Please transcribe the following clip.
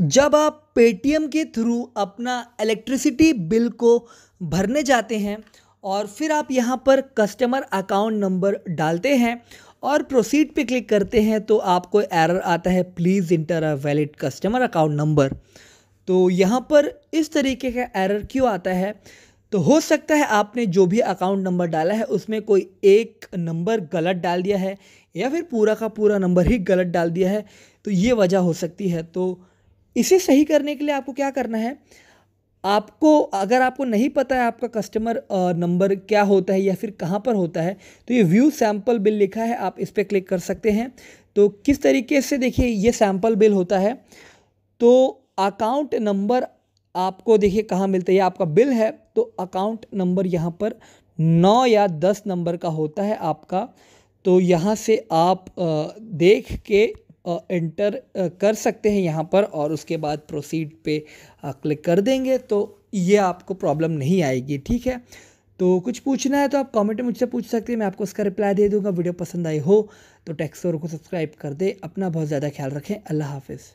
जब आप पेटीएम के थ्रू अपना इलेक्ट्रिसिटी बिल को भरने जाते हैं और फिर आप यहाँ पर कस्टमर अकाउंट नंबर डालते हैं और प्रोसीड पे क्लिक करते हैं तो आपको एरर आता है please enter a valid customer account number तो यहाँ पर इस तरीके का एरर क्यों आता है तो हो सकता है आपने जो भी अकाउंट नंबर डाला है उसमें कोई एक नंबर गलत डाल दिया है या फिर पूरा का पूरा नंबर ही गलत डाल दिया है तो ये वजह हो सकती है तो इसे सही करने के लिए आपको क्या करना है आपको अगर आपको नहीं पता है आपका कस्टमर नंबर क्या होता है या फिर कहाँ पर होता है तो ये व्यू सैम्पल बिल लिखा है आप इस पर क्लिक कर सकते हैं तो किस तरीके से देखिए ये सैम्पल बिल होता है तो अकाउंट नंबर आपको देखिए कहाँ मिलता है ये आपका बिल है तो अकाउंट नंबर यहाँ पर नौ या दस नंबर का होता है आपका तो यहाँ से आप देख के एंटर कर सकते हैं यहाँ पर और उसके बाद प्रोसीड पे क्लिक कर देंगे तो ये आपको प्रॉब्लम नहीं आएगी ठीक है तो कुछ पूछना है तो आप कमेंट में मुझसे पूछ सकते हैं मैं आपको उसका रिप्लाई दे दूंगा वीडियो पसंद आई हो तो टैक्सोर को सब्सक्राइब कर दे अपना बहुत ज़्यादा ख्याल रखें अल्लाह हाफिज़